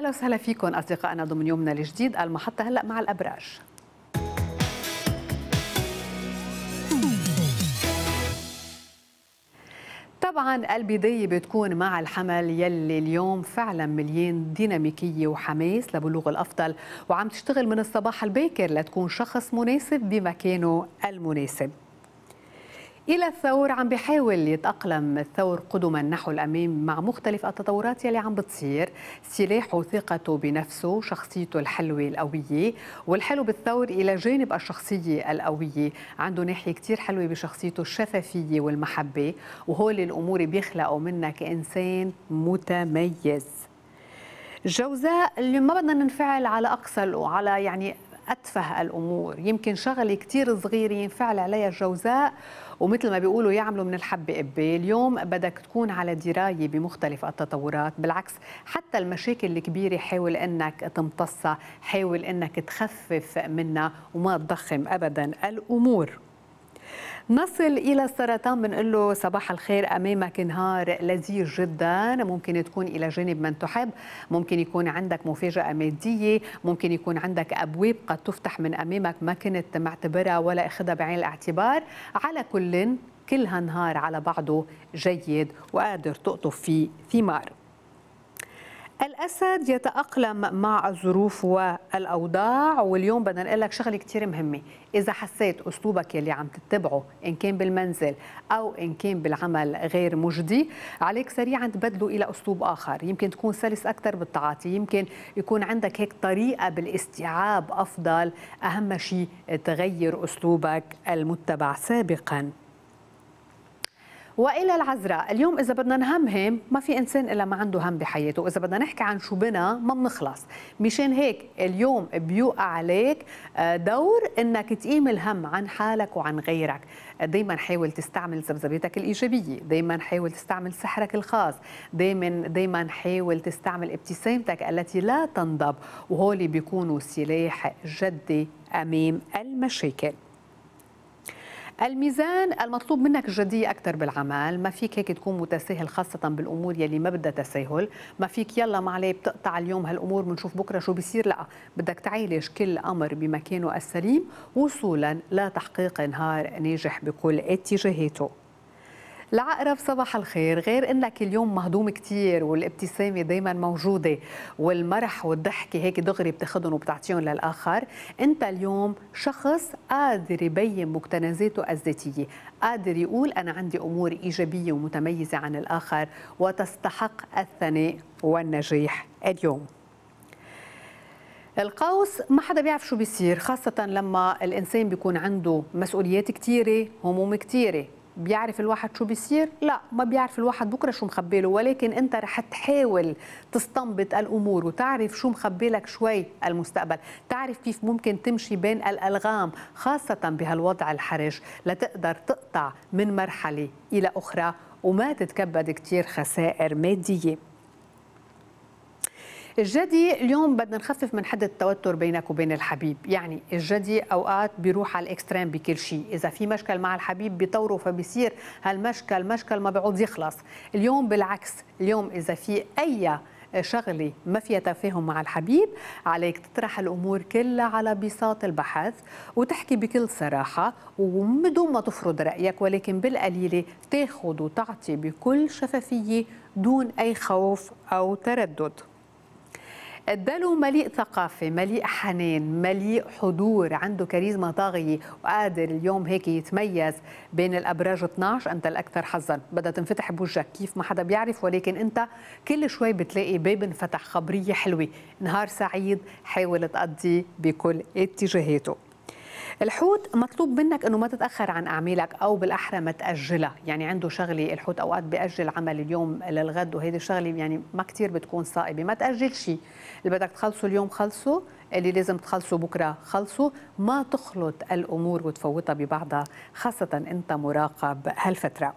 أهلا وسهلا فيكم أصدقائنا ضمن يومنا الجديد المحطة هلأ مع الأبراج طبعا البدايه بتكون مع الحمل يلي اليوم فعلا مليان ديناميكيه وحماس لبلوغ الافضل وعم تشتغل من الصباح الباكر لتكون شخص مناسب بمكانه المناسب إلى الثور عم بيحاول يتأقلم الثور قدما نحو الأمام مع مختلف التطورات يلي عم بتصير سلاحه ثقته بنفسه شخصيته الحلوة القوية والحلو بالثور إلى جانب الشخصية القوية عنده ناحية كتير حلوة بشخصيته الشفافية والمحبة وهول الأمور بيخلقوا منك إنسان متميز جوزاء اللي ما بدنا ننفعل على أقصى على يعني أتفه الأمور يمكن شغلة كتير صغيرة ينفعل عليها الجوزاء ومثل ما بيقولوا يعملوا من الحب قبة اليوم بدك تكون على دراية بمختلف التطورات بالعكس حتى المشاكل الكبيرة حاول أنك تمتصها حاول أنك تخفف منها وما تضخم أبدا الأمور نصل إلى السرطان بنقول له صباح الخير أمامك نهار لذيذ جدا ممكن تكون إلى جانب من تحب ممكن يكون عندك مفاجأة مادية ممكن يكون عندك أبواب قد تفتح من أمامك ما كنت معتبرها ولا أخذها بعين الاعتبار على كل كل هالنهار على بعضه جيد وقادر تقطف فيه ثمار الأسد يتأقلم مع الظروف والأوضاع واليوم بدنا نقول لك شغلة كثير مهمة إذا حسيت أسلوبك يلي عم تتبعه إن كان بالمنزل أو إن كان بالعمل غير مجدي عليك سريعا تبدله إلى أسلوب آخر يمكن تكون سلس أكثر بالتعاطي يمكن يكون عندك هيك طريقة بالاستيعاب أفضل أهم شيء تغير أسلوبك المتبع سابقاً والى العذراء اليوم اذا بدنا نهمهم ما في انسان الا ما عنده هم بحياته واذا بدنا نحكي عن شو بنا ما بنخلص مشان هيك اليوم بيوقع عليك آه، دور انك تقيم الهم عن حالك وعن غيرك دائما حاول تستعمل زبزبيتك الايجابيه دائما حاول تستعمل سحرك الخاص دائما دائما حاول تستعمل ابتسامتك التي لا تنضب وهولي بيكونوا سلاح جدي امام المشاكل الميزان المطلوب منك الجدية أكثر بالعمل ما فيك هيك تكون متساهل خاصة بالأمور يلي ما بدها تساهل ما فيك يلا ما عليه بتقطع اليوم هالأمور بنشوف بكرة شو بيصير لا بدك تعالج كل أمر بمكانه السليم وصولا لتحقيق نهار ناجح بكل اتجاهاته لعقرب صباح الخير غير انك اليوم مهضوم كثير والابتسامه دائما موجوده والمرح والضحكه هيك دغري بتاخذهم وبتعطيهم للاخر انت اليوم شخص قادر يبين مكتنزاته الذاتيه قادر يقول انا عندي امور ايجابيه ومتميزه عن الاخر وتستحق الثناء والنجاح اليوم القوس ما حدا بيعرف شو بيصير خاصة لما الإنسان بيكون عنده مسؤوليات كتيرة هموم كتيرة بيعرف الواحد شو بيصير لا ما بيعرف الواحد بكره شو مخبي له ولكن انت رح تحاول تستنبط الامور وتعرف شو مخبي لك شوي المستقبل تعرف كيف ممكن تمشي بين الالغام خاصه بهالوضع الحرج لتقدر تقطع من مرحله الى اخرى وما تتكبد كتير خسائر ماديه الجدي اليوم بدنا نخفف من حد التوتر بينك وبين الحبيب يعني الجدي اوقات بيروح على الاكستريم بكل شيء اذا في مشكل مع الحبيب بيطوره فبيصير هالمشكل مشكل ما بيعود يخلص اليوم بالعكس اليوم اذا في اي شغله ما فيها تفاهم مع الحبيب عليك تطرح الامور كلها على بساط البحث وتحكي بكل صراحه وبدون ما تفرض رايك ولكن بالقليله تاخذ وتعطي بكل شفافيه دون اي خوف او تردد الدلو مليء ثقافة مليء حنان مليء حضور عنده كاريزما طاغية وقادر اليوم هيك يتميز بين الأبراج 12 أنت الأكثر حظا بدها تنفتح بوجهك كيف ما حدا بيعرف ولكن أنت كل شوي بتلاقي باب انفتح خبرية حلوة نهار سعيد حاول تقضي بكل اتجاهاته الحوت مطلوب منك انه ما تتاخر عن اعمالك او بالاحرى ما تاجلها يعني عنده شغله الحوت اوقات بياجل عمل اليوم للغد وهيدي الشغله يعني ما كثير بتكون صائبه ما تاجل شيء اللي بدك تخلصه اليوم خلصه اللي لازم تخلصه بكره خلصه ما تخلط الامور وتفوتها ببعضها خاصه انت مراقب هالفتره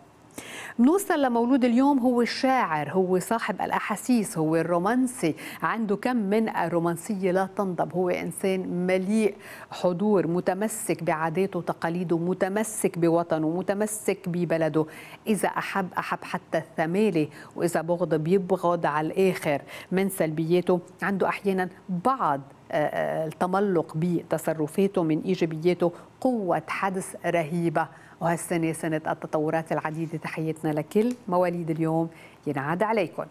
بنوصل لمولود اليوم هو الشاعر هو صاحب الأحاسيس هو الرومانسي عنده كم من الرومانسية لا تنضب هو إنسان مليء حضور متمسك بعاداته وتقاليده متمسك بوطنه متمسك ببلده إذا أحب أحب حتى الثمالة وإذا بغض بيبغض على الآخر من سلبياته عنده أحيانا بعض آه، آه، التملق بتصرفاته من إيجابياته قوة حدس رهيبة وهالسنة سنة التطورات العديدة تحيتنا لكل مواليد اليوم ينعاد عليكم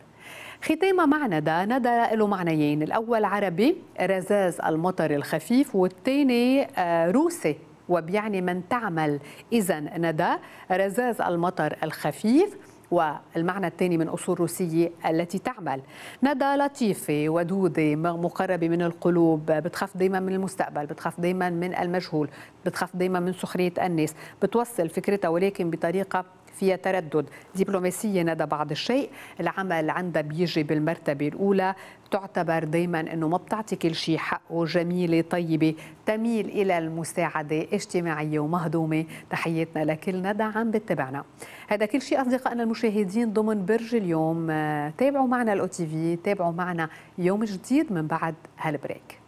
ختاما مع ندى ندى له معنيين الأول عربي رزاز المطر الخفيف والثاني آه، روسي وبيعني من تعمل إذا ندى رزاز المطر الخفيف والمعنى الثاني من أصول روسية التي تعمل ندى لطيفة ودودة مقربة من القلوب بتخاف دايما من المستقبل بتخاف دايما من المجهول بتخاف دايما من سخرية الناس بتوصل فكرتها ولكن بطريقة فيها تردد دبلوماسية ندى بعض الشيء العمل عندها بيجي بالمرتبة الأولى تعتبر دايما أنه ما بتعطي كل شيء حقه جميلة طيبة تميل إلى المساعدة اجتماعية ومهضومة تحياتنا لكل ندى عم بتبعنا هذا كل شيء أصدقائنا المشاهدين ضمن برج اليوم تابعوا معنا الأو تي في تابعوا معنا يوم جديد من بعد هالبريك